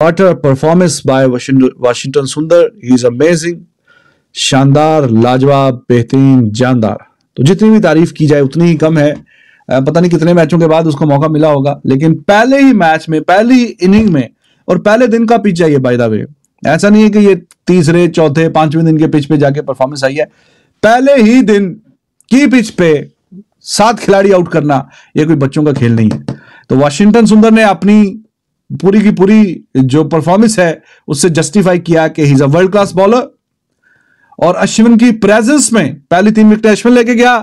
Quarter performance by Washington सुंदर he is amazing शानदार लाजवाब बेहतरीन जानदार तो जितनी भी तारीफ की जाए उतनी ही कम है पता नहीं कितने मैचों के बाद उसको मौका मिला होगा लेकिन पहले ही मैच में पहली इनिंग में और पहले दिन का पिच है बाय द वे ऐसा नहीं है कि ये तीसरे चौथे पांचवें दिन के पिच पे जाके परफॉर्मेंस आई है पहले ही दिन की पिच पे सात खिलाड़ी आउट करना ये कोई बच्चों का खेल नहीं है तो वाशिंगटन सुंदर ने अपनी पूरी की पूरी जो परफॉर्मेंस है उससे जस्टिफाई किया कि he is a world class bowler और अश्विन की प्रेजेंस में पहली तीन विकेट अश्विन लेके गया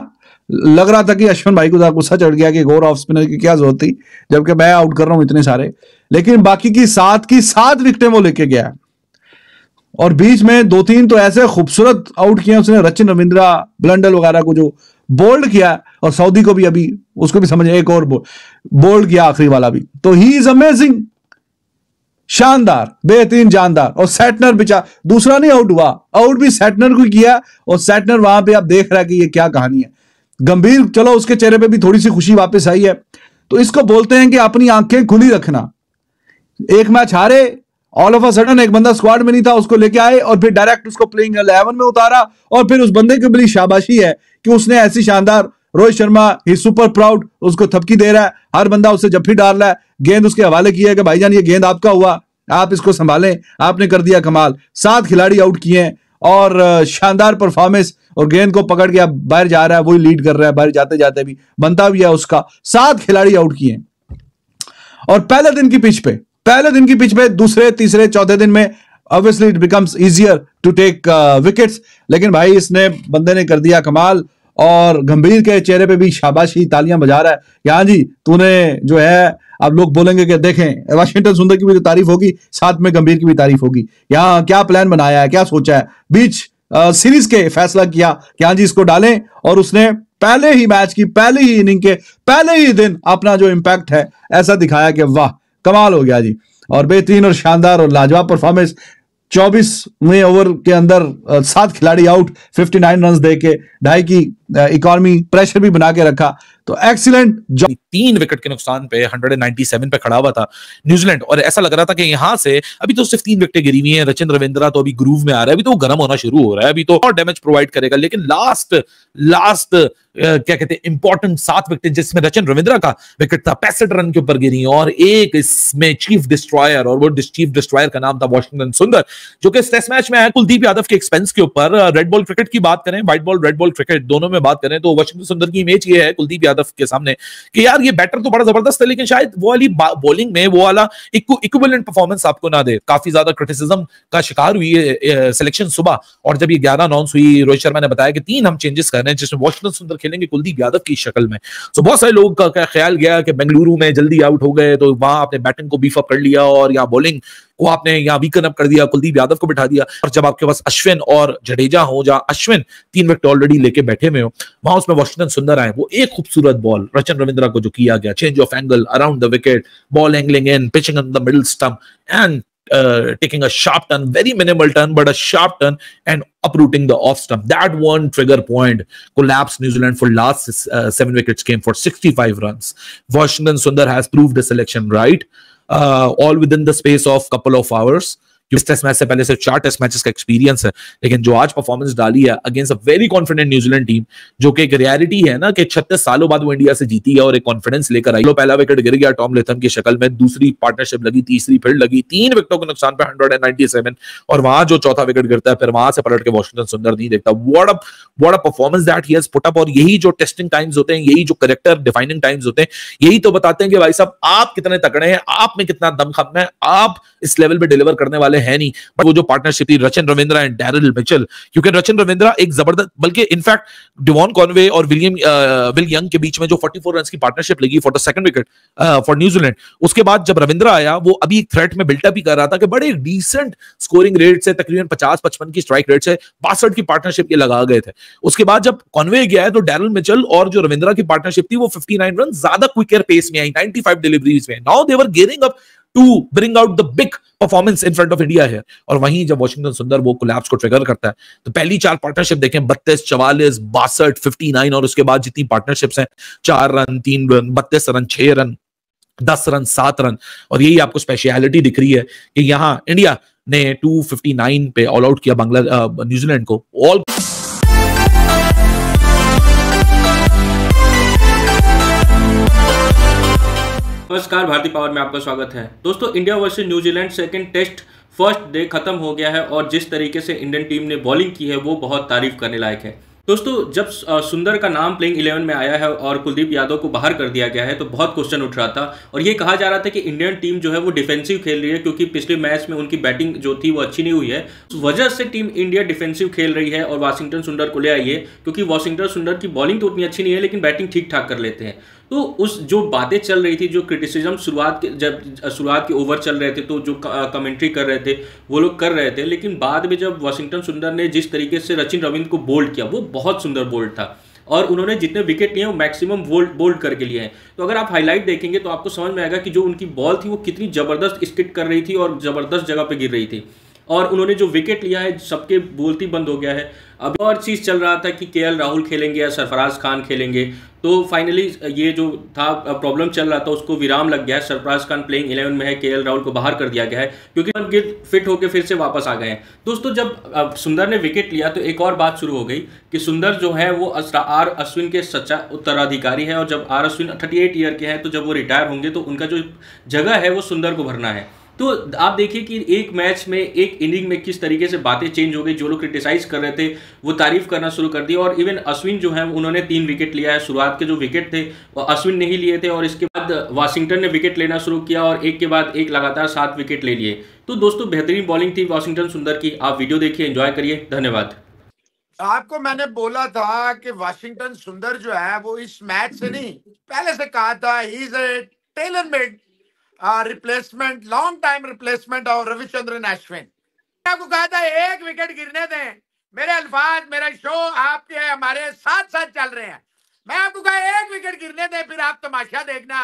लग रहा था कि अश्विन भाई को गुस्सा चढ़ गया कि गोर ऑफ स्पिनर की क्या जरूरत थी जबकि मैं आउट कर रहा हूं इतने सारे लेकिन बाकी की सात की सात विकेटें वो लेके गया और बीच में दो तीन तो ऐसे खूबसूरत आउट किए उसने रचिन रविंद्रा ब्लंडल वगैरह को जो बोल्ड किया और सऊदी को भी अभी उसको भी समझ एक और बोल्ड किया आखिरी वाला भी तो ही इज अमेजिंग शानदार बेहतरीन जानदार और सैटनर बिचा दूसरा नहीं आउट हुआ आउट भी सेटनर को किया और सेटनर वहां पे आप देख रहे हैं कि ये क्या कहानी है गंभीर चलो उसके चेहरे पे भी थोड़ी सी खुशी वापस आई है तो इसको बोलते हैं कि अपनी आंखें खुली रखना एक मैच हारे ऑल ऑफ अ सडन एक बंदा स्क्वाड में नहीं था उसको लेके आए और फिर डायरेक्ट उसको प्लेइंग इलेवन में उतारा और फिर उस बंदे के बड़ी शाबाशी है कि उसने ऐसी शानदार Rohit Sharma he super proud उसको थपकी दे रहा है हर बंदा उसे जफ्फी डाल रहा है गेंद उसके हवाले की है कि भाईजान ये गेंद आपका हुआ आप इसको संभालें आपने कर दिया कमाल सात खिलाड़ी आउट किए हैं और शानदार परफॉर्मेंस और गेंद को पकड़ के आप बाहर जा रहा है वही लीड कर रहा है बाहर जाते जाते भी बनता भी है उसका सात खिलाड़ी आउट किए और पहले दिन की पिच पे पहले दिन की पिच पे दूसरे तीसरे चौथे दिन में obviously it becomes easier to take wickets लेकिन भाई इसने बंदे ने कर दिया कमाल और गंभीर के चेहरे पे भी शाबाशी तालियां बजा रहा है यहाँ जी तूने जो है अब लोग बोलेंगे कि देखें वाशिंगटन सुंदर की भी तो तारीफ होगी साथ में गंभीर की भी तारीफ होगी यहाँ क्या प्लान बनाया है क्या सोचा है बीच सीरीज के फैसला किया कि हाँ जी इसको डालें और उसने पहले ही मैच की पहले ही इनिंग के पहले ही दिन अपना जो इम्पैक्ट है ऐसा दिखाया कि वाह कमाल हो गया जी और बेहतरीन और शानदार और लाजवाब परफॉर्मेंस 24 में ओवर के अंदर सात खिलाड़ी आउट 59 रन दे के ढाई की इकोनॉमी प्रेशर भी बना के रखा तो एक्सीलेंट तीन विकेट के नुकसान पे 197 पे खड़ा हुआ था न्यूजीलैंड और ऐसा लग रहा था कि यहां से अभी तो सिर्फ तीन विकेटें गिरी हुई हैं रचिन रविंद्रा तो अभी ग्रूव में आ रहा है अभी तो गर्म होना शुरू हो रहा है अभी तो और डैमेज प्रोवाइड करेगा लेकिन लास्ट लास्ट क्या कहते हैं इंपॉर्टेंट सात विकेट जिसमें रचन रविंद्रा का विकेट था पैंसठ रन के ऊपर गिरी और एक इसमें चीफ डिस्ट्रॉयर और वो चीफ डिस्ट्रॉयर का नाम था वॉशिंगटन सुंदर जो कि इस टेस्ट मैच में आया कुलदीप यादव के एक्सपेंस के ऊपर रेड बॉल क्रिकेट की बात करें white ball red ball cricket दोनों में बात करें तो वॉशिंगटन सुंदर की इमेज ये है कुलदीप यादव के सामने कि यार ये बैटर तो बड़ा जबरदस्त है लेकिन शायद वो वाली बॉलिंग में वो वाला इक्विवेलेंट परफॉर्मेंस आपको ना दे काफी ज्यादा क्रिटिसिज्म का शिकार हुई है सिलेक्शन सुबह और जब ये ग्यारह अनाउंस हुई रोहित शर्मा ने बताया कि तीन हम चेंजेस कर रहे हैं जिसमें वॉशिंगटन सुंदर खेलेंगे कुलदीप यादव की शक्ल में सो बहुत सारे लोगों का, ख्याल गया कि बेंगलुरु में जल्दी आउट हो गए तो वहां आपने बैटिंग को बीफअप कर लिया और यहाँ बॉलिंग को आपने यहाँ वीकन अप कर दिया कुलदीप यादव को बिठा दिया और जब आपके पास अश्विन और जडेजा हो जहाँ अश्विन तीन विकेट ऑलरेडी लेके बैठे हुए हो वहां उसमें वॉशिंगटन सुंदर आए वो एक खूबसूरत बॉल रचन रविंद्रा को जो किया गया change of angle around the wicket ball angling in pitching in the middle stump and uh, taking a sharp turn, very minimal turn, but a sharp turn and uprooting the off stump. That one trigger point collapsed New Zealand for last uh, seven wickets came for 65 runs. Washington Sundar has proved the selection right, uh, all within the space of couple of hours. इस test match से पहले सिर्फ चार test matches का experience है लेकिन जो आज परफॉर्मेंस डाली है against a very confident New Zealand team जो कि एक रियलिटी है ना कि छत्तीस सालों बाद वो इंडिया से जीती है और एक कॉन्फिडेंस लेकर आई पहला विकेट गिर गया टॉम लेथम की शक्ल में दूसरी पार्टनरशिप लगी तीसरी फील्ड लगी तीन विकेटों के नुकसान पर हंड्रेड और वहां जो चौथा विकेट गिरता है फिर वहां से पलट के वॉशिंगटन सुंदर नहीं देखता what up what performance that he put up और यही जो टेस्टिंग टाइम्स होते हैं यही जो करेक्टर डिफाइनिंग टाइम्स होते हैं यही तो बताते हैं कि भाई साहब आप कितने तकड़े हैं आप में कितना दमखम है आप इस लेवल पर डिलीवर करने वाले है नहीं बट वो जो पार्टनरशिप थी Rachin Ravindra and Daryl Mitchell क्योंकि रचन रविंद्रा एक जबरदस्त बल्कि इनफैक्ट डिवॉन कॉनवे और विलियम विल यंग के बीच में जो 44 रन की पार्टनरशिप लगी for the second wicket for New Zealand उसके बाद जब रविंद्रा आया वो अभी थ्रेट में बिल्टअप ही कर रहा था कि बड़े डिसेंट स्कोरिंग रेट से तकरीबन पचास पचपन की स्ट्राइक रेट से बासठ की पार्टनरशिप ये लगा गए थे उसके बाद जब कॉनवे गया है तो डेरल मिचल और जो रविंद्रा की पार्टनरशिप थी वो 59 रन ज्यादा क्विकर पेस में आई 95 डिलीवरीज में now they're gearing up to bring out the big performance in front of India है और वहीं जब वॉशिंगटन सुंदर वो कोलैप्स को ट्रिगर करता है तो पहली चार पार्टनरशिप देखें बत्तीस चवालीस बासठ फिफ्टी नाइन और उसके बाद जितनी पार्टनरशिप्स हैं चार रन तीन रन बत्तीस रन छह रन दस रन सात रन और यही आपको स्पेशलिटी दिख रही है कि यहाँ इंडिया ने 259 पे ऑल आउट किया बांग्ला न्यूजीलैंड uh, को ऑल नमस्कार भारतीय पावर में आपका स्वागत है दोस्तों India versus New Zealand second test first day खत्म हो गया है और जिस तरीके से इंडियन टीम ने बॉलिंग की है वो बहुत तारीफ करने लायक है दोस्तों जब सुंदर का नाम प्लेइंग इलेवन में आया है और कुलदीप यादव को बाहर कर दिया गया है तो बहुत क्वेश्चन उठ रहा था और ये कहा जा रहा था कि इंडियन टीम जो है वो डिफेंसिव खेल रही है क्योंकि पिछले मैच में उनकी बैटिंग जो थी वो अच्छी नहीं हुई है वजह से टीम इंडिया डिफेंसिव खेल रही है और वाशिंगटन सुंदर को ले आई है क्योंकि वाशिंगटन सुंदर की बॉलिंग तो उतनी अच्छी नहीं है लेकिन बैटिंग ठीक ठाक कर लेते हैं तो उस जो बातें चल रही थी जो क्रिटिसिज्म शुरुआत के जब शुरुआत के ओवर चल रहे थे तो जो कमेंट्री कर रहे थे वो लोग कर रहे थे लेकिन बाद में जब वाशिंगटन सुंदर ने जिस तरीके से रचिन रविंद्र को बोल्ड किया वो बहुत सुंदर बोल्ड था और उन्होंने जितने विकेट लिए वो मैक्सिमम बोल्ड बोल्ड करके लिए हैं तो अगर आप हाईलाइट देखेंगे तो आपको समझ में आएगा कि जो उनकी बॉल थी वो कितनी ज़बरदस्त स्किट कर रही थी और ज़बरदस्त जगह पर गिर रही थी और उन्होंने जो विकेट लिया है सबके बोलती बंद हो गया है अब और चीज़ चल रहा था कि के राहुल खेलेंगे या सरफराज खान खेलेंगे तो फाइनली ये जो था प्रॉब्लम चल रहा था उसको विराम लग गया है सरफराज खान प्लेइंग इलेवन में है के राहुल को बाहर कर दिया गया है क्योंकि गिर फिट होकर फिर से वापस आ गए हैं दोस्तों जब सुंदर ने विकेट लिया तो एक और बात शुरू हो गई कि सुंदर जो है वो आर अश्विन के सच्चा उत्तराधिकारी है और जब आर अश्विन थर्टी ईयर के हैं तो जब वो रिटायर होंगे तो उनका जो जगह है वो सुंदर को भरना है तो आप देखिए कि एक मैच में एक इनिंग में किस तरीके से बातें चेंज हो गई जो लोग क्रिटिसाइज कर रहे थे वो तारीफ करना शुरू कर दी और इवन अश्विन जो है उन्होंने तीन विकेट लिया है शुरुआत के जो विकेट थे वो अश्विन ने ही लिए थे और इसके बाद वाशिंगटन ने विकेट लेना शुरू किया और एक के बाद एक लगातार सात विकेट ले लिए तो दोस्तों बेहतरीन बॉलिंग थी वाशिंगटन सुंदर की आप वीडियो देखिए एंजॉय करिए धन्यवाद आपको मैंने बोला था कि वाशिंगटन सुंदर जो है वो इस मैच से नहीं पहले से कहा था he is a tailor made uh, replacement long time replacement और रविचंद्रन अश्विन आपको कहा था एक विकेट गिरने दें मेरे अल्फाज मेरा शो आपके हमारे साथ साथ चल रहे हैं मैं आपको कहा एक विकेट गिरने दें फिर आप तमाशा देखना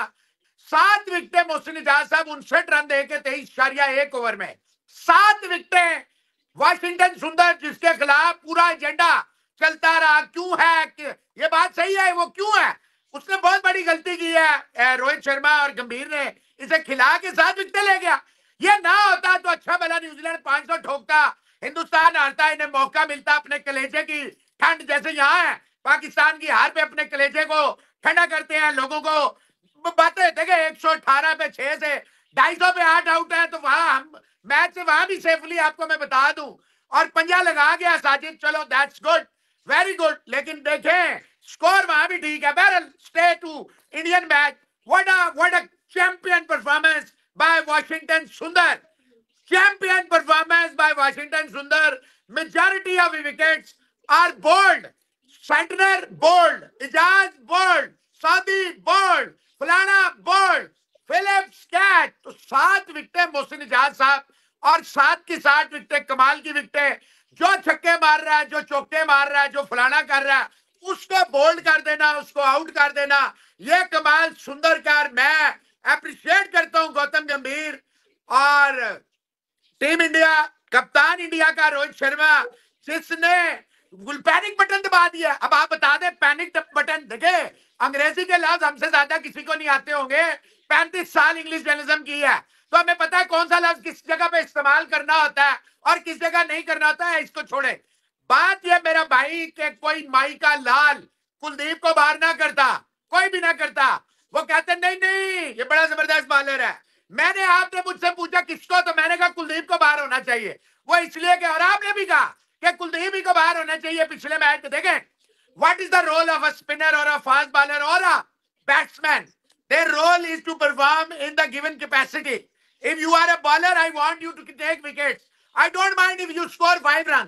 सात विकेटें मोहसिन इजाज साहब उनसठ रन दे तेईस शारिया एक ओवर में सात विकेटें वाशिंगटन सुंदर जिसके खिलाफ पूरा एजेंडा चलता रहा क्यों है ये बात सही है वो क्यों है उसने बहुत बड़ी गलती की है रोहित शर्मा और गंभीर ने इसे खिला के साथ विकते ले गया ये ना होता तो अच्छा भला न्यूजीलैंड 500 ठोकता हिंदुस्तान हारता इन्हें मौका मिलता अपने कलेजे की ठंड जैसे यहाँ है पाकिस्तान की हार पे अपने कलेजे को ठंडा करते हैं लोगों को बातें देखे एक सौ अठारह पे छह से ढाई सौ पे आठ आउट है तो वहां हम मैच से वहां भी सेफली आपको मैं बता दूं और पंजा लगा गया साजिद चलो दैट्स गुड वेरी गुड लेकिन देखें स्कोर वहां भी ठीक है बैरल स्टे टू Indian match what a what a champion performance by Washington Sundar champion performance by Washington Sundar majority of wicket are bowled Santner bowled Ajaz bowled Sodhi bowled फलाना बोल्ड फिलिप्स कैच तो सात विकटें मोहसिन इजाज साहब और सात की सात विकटें कमाल की विकटें जो छक्के मार रहा है जो चौके मार रहा है जो फलाना कर रहा है उसको बोल्ड कर देना उसको आउट कर देना ये कमाल सुंदर कर मैं अप्रिशिएट करता हूं गौतम गंभीर और टीम इंडिया कप्तान इंडिया का रोहित शर्मा जिसने पैनिक बटन दबा दिया अब आप बता दें पैनिक बटन देखे अंग्रेजी के लफ्ज हमसे ज्यादा किसी को नहीं आते होंगे पैंतीस साल इंग्लिश जर्नलिज्म की है तो हमें पता है कौन सा लफ्ज किस जगह पे इस्तेमाल करना होता है और किस जगह नहीं करना होता है इसको छोड़े बात यह मेरा भाई के कोई माई का लाल कुलदीप को बाहर ना करता कोई भी ना करता वो कहते नहीं नहीं ये बड़ा जबरदस्त बॉलर है मैंने आपने मुझसे पूछा किसको तो मैंने कहा कुलदीप को बाहर होना चाहिए वो इसलिए कि और आपने भी कहा कि कुलदीप ही को बाहर होना चाहिए पिछले मैच में देखें what is the role of a spinner और अ फास्ट बॉलर और a batsman their role is to perform in the given capacity if you are a bowler I want you to take wickets I don't mind if you score five run